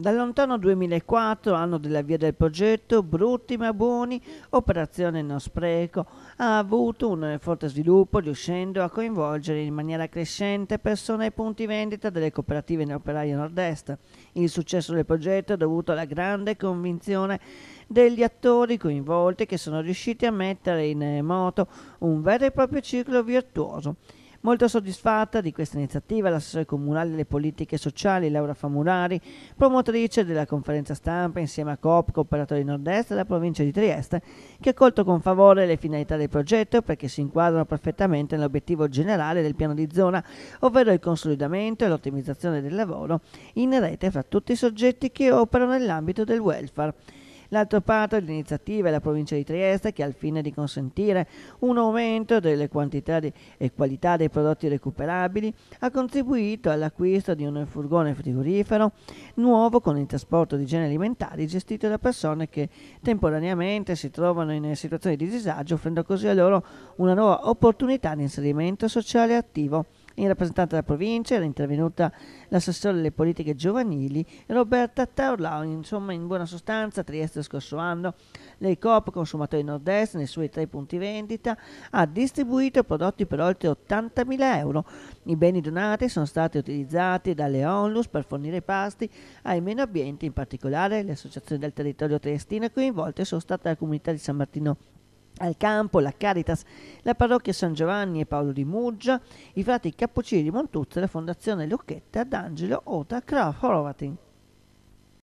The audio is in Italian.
Dal lontano 2004, anno dell'avvio del progetto, Brutti ma buoni, operazione non spreco, ha avuto un forte sviluppo riuscendo a coinvolgere in maniera crescente persone e punti vendita delle cooperative operaie nord-est. Il successo del progetto è dovuto alla grande convinzione degli attori coinvolti che sono riusciti a mettere in moto un vero e proprio ciclo virtuoso. Molto soddisfatta di questa iniziativa l'assessore comunale delle politiche sociali Laura Famurari, promotrice della conferenza stampa insieme a Coop Cooperatori Nord-Est della provincia di Trieste, che ha colto con favore le finalità del progetto perché si inquadrano perfettamente nell'obiettivo generale del piano di zona, ovvero il consolidamento e l'ottimizzazione del lavoro in rete fra tutti i soggetti che operano nell'ambito del welfare. L'altro parte dell'iniziativa è la provincia di Trieste che al fine di consentire un aumento delle quantità di, e qualità dei prodotti recuperabili ha contribuito all'acquisto di un furgone frigorifero nuovo con il trasporto di generi alimentari gestito da persone che temporaneamente si trovano in situazioni di disagio offrendo così a loro una nuova opportunità di inserimento sociale attivo. In rappresentante della provincia era intervenuta l'assessore delle politiche giovanili Roberta Taurlau, insomma in buona sostanza Trieste lo scorso anno l'ECOP Consumatori Nord-Est nei suoi tre punti vendita ha distribuito prodotti per oltre 80.000 euro. I beni donati sono stati utilizzati dalle onlus per fornire pasti ai meno ambienti, in particolare le associazioni del territorio triestino coinvolte sono state la comunità di San Martino al campo, la Caritas, la parrocchia San Giovanni e Paolo di Muggia, i frati Cappuccini di Montuzza, la fondazione Lucchetta d'Angelo Ota Krah Horvatin.